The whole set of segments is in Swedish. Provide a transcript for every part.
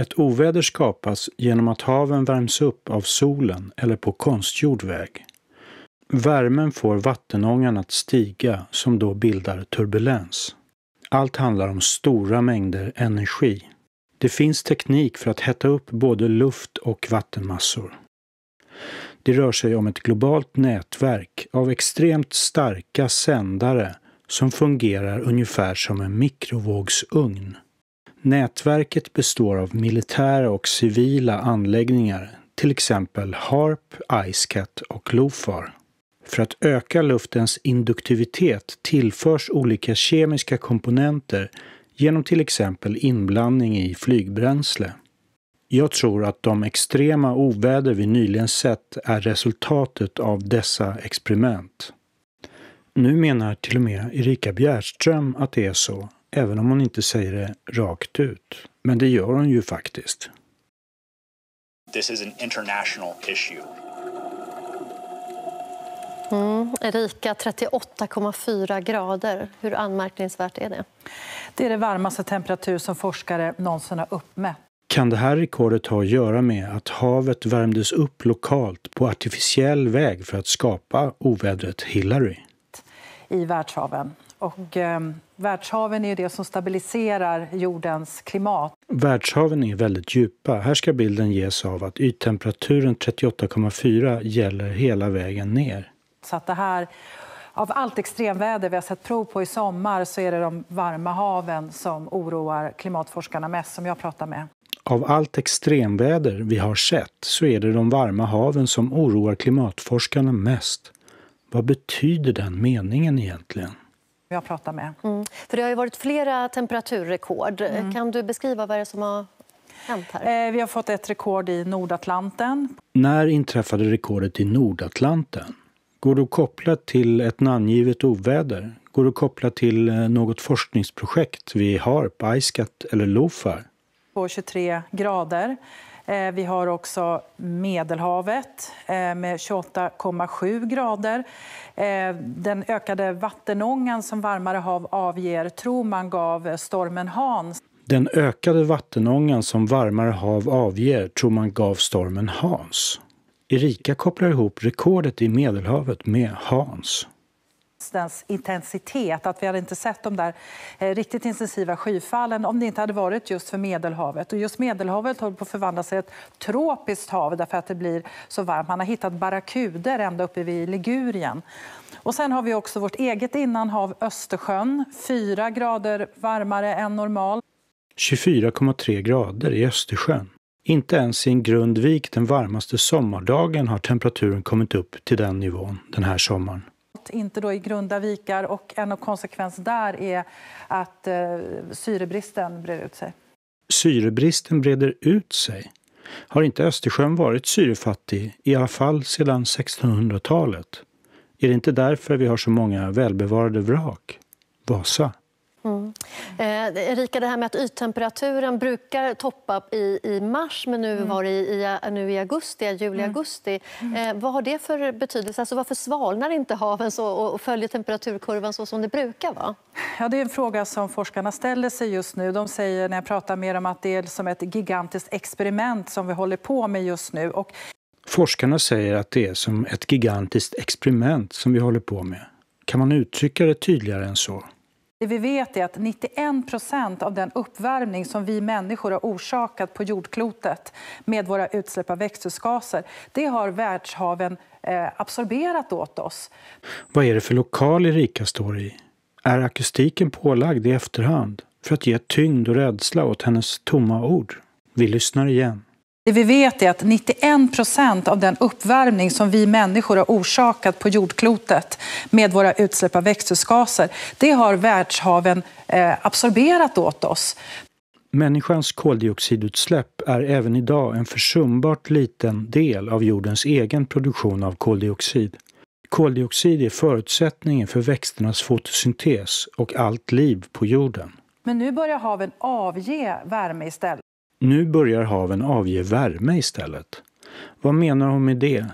Ett oväder skapas genom att haven värms upp av solen eller på konstgjord väg. Värmen får vattenångan att stiga som då bildar turbulens. Allt handlar om stora mängder energi. Det finns teknik för att hetta upp både luft och vattenmassor. Det rör sig om ett globalt nätverk av extremt starka sändare som fungerar ungefär som en mikrovågsugn. Nätverket består av militära och civila anläggningar, till exempel HARP, ICECAT och LOFAR. För att öka luftens induktivitet tillförs olika kemiska komponenter genom till exempel inblandning i flygbränsle. Jag tror att de extrema oväder vi nyligen sett är resultatet av dessa experiment. Nu menar till och med Erika Bjärström att det är så Även om hon inte säger det rakt ut. Men det gör hon ju faktiskt. This is an international issue. Mm. Erika, 38,4 grader. Hur anmärkningsvärt är det? Det är den varmaste temperatur som forskare någonsin har uppmätt. Kan det här rekordet ha att göra med att havet värmdes upp lokalt på artificiell väg för att skapa ovädret Hillary? I världshaven. Och, eh, världshaven är ju det som stabiliserar jordens klimat. Världshaven är väldigt djupa. Här ska bilden ges av att yttemperaturen 38,4 gäller hela vägen ner. Så att det här, av allt extremväder vi har sett prov på i sommar så är det de varma haven som oroar klimatforskarna mest, som jag pratar med. Av allt extremväder vi har sett så är det de varma haven som oroar klimatforskarna mest. Vad betyder den meningen egentligen? jag pratar med. Mm. För Det har varit flera temperaturrekord. Mm. Kan du beskriva vad som har hänt här? Eh, vi har fått ett rekord i Nordatlanten. När inträffade rekordet i Nordatlanten? Går det att koppla till ett namngivet oväder? Går det att koppla till eh, något forskningsprojekt vid HARP, ISCAT eller LOFAR? På 23 grader. Eh, vi har också Medelhavet eh, med 28,7 grader. Eh, den ökade vattenångan som varmare hav avger tror man gav stormen Hans. Den ökade vattenångan som varmare hav avger tror man gav stormen Hans. Erika kopplar ihop rekordet i Medelhavet med Hans blixtens intensitet. Att vi hade inte sett de där eh, riktigt intensiva skyfallen om det inte hade varit just för Medelhavet. Och just Medelhavet håller på att förvandlas till ett tropiskt hav därför att det blir så varmt. Man har hittat barrakuder ända uppe vid Ligurien. Och sen har vi också vårt eget innanhav Östersjön, fyra grader varmare än normalt. 24,3 grader i Östersjön. Inte ens i en Grundvik den varmaste sommardagen har temperaturen kommit upp till den nivån den här sommaren inte då i grunda vikar. Och en konsekvens där är att eh, syrebristen breder ut sig. Syrebristen breder ut sig? Har inte Östersjön varit syrefattig, i alla fall sedan 1600-talet? Är det inte därför vi har så många välbevarade vrak? Vasa? Mm. Eh, Erika, det här med att yttemperaturen brukar toppa i, i mars men nu mm. var det i, i, nu i augusti, juli-augusti. Mm. mm. Eh, vad har det för betydelse? Alltså, varför svalnar inte haven så, och följer temperaturkurvan så som det brukar vara? Ja, det är en fråga som forskarna ställer sig just nu. De säger när jag pratar med dem att det är som ett gigantiskt experiment som vi håller på med just nu. Och... Forskarna säger att det är som ett gigantiskt experiment som vi håller på med. Kan man uttrycka det tydligare än så? Det vi vet är att 91 procent av den uppvärmning som vi människor har orsakat på jordklotet med våra utsläpp av växthusgaser, det har världshaven eh, absorberat åt oss. Vad är det för lokal Erika står i? Är akustiken pålagd i efterhand för att ge tyngd och rädsla åt hennes tomma ord? Vi lyssnar igen. Det vi vet är att 91 procent av den uppvärmning som vi människor har orsakat på jordklotet med våra utsläpp av växthusgaser, det har världshaven eh, absorberat åt oss. Människans koldioxidutsläpp är även idag en försumbart liten del av jordens egen produktion av koldioxid. Koldioxid är förutsättningen för växternas fotosyntes och allt liv på jorden. Men nu börjar haven avge värme istället. Nu börjar haven avge värme istället. Vad menar hon med det?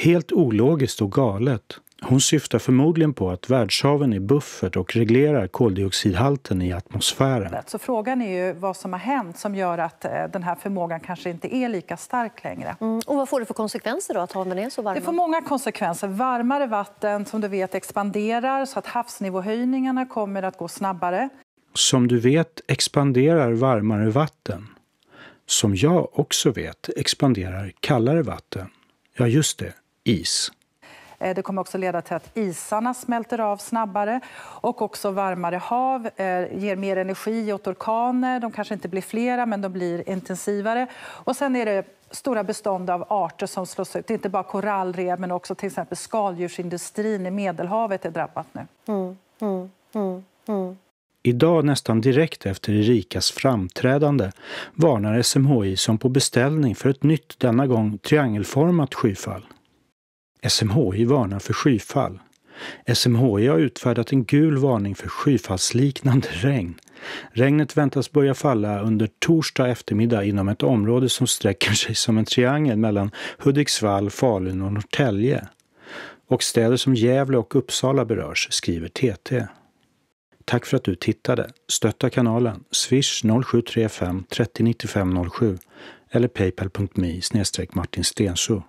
Helt ologiskt och galet. Hon syftar förmodligen på att världshaven är buffert och reglerar koldioxidhalten i atmosfären. Så frågan är ju vad som har hänt som gör att eh, den här förmågan kanske inte är lika stark längre. Mm. Och vad får det för konsekvenser då att haven är så varma? Det får många konsekvenser. Varmare vatten som du vet expanderar så att havsnivåhöjningarna kommer att gå snabbare. Som du vet expanderar varmare vatten som jag också vet expanderar kallare vatten. Ja, just det, is. Eh, det kommer också leda till att isarna smälter av snabbare och också varmare hav eh, ger mer energi åt orkaner. De kanske inte blir flera, men de blir intensivare. Och sen är det stora bestånd av arter som slås ut. Inte bara korallrev, men också till exempel skaldjursindustrin i Medelhavet är drabbat nu. Mm, mm, mm, mm. Idag, nästan direkt efter Erikas framträdande, varnar SMHI som på beställning för ett nytt, denna gång triangelformat skyfall. SMHI varnar för skyfall. SMHI har utfärdat en gul varning för skyfallsliknande regn. Regnet väntas börja falla under torsdag eftermiddag inom ett område som sträcker sig som en triangel mellan Hudiksvall, Falun och Norrtälje. Och städer som Gävle och Uppsala berörs, skriver TT. Tack för att du tittade! Stötta kanalen. Swish 0735 30 95 07 eller paypal.me martinstensoo.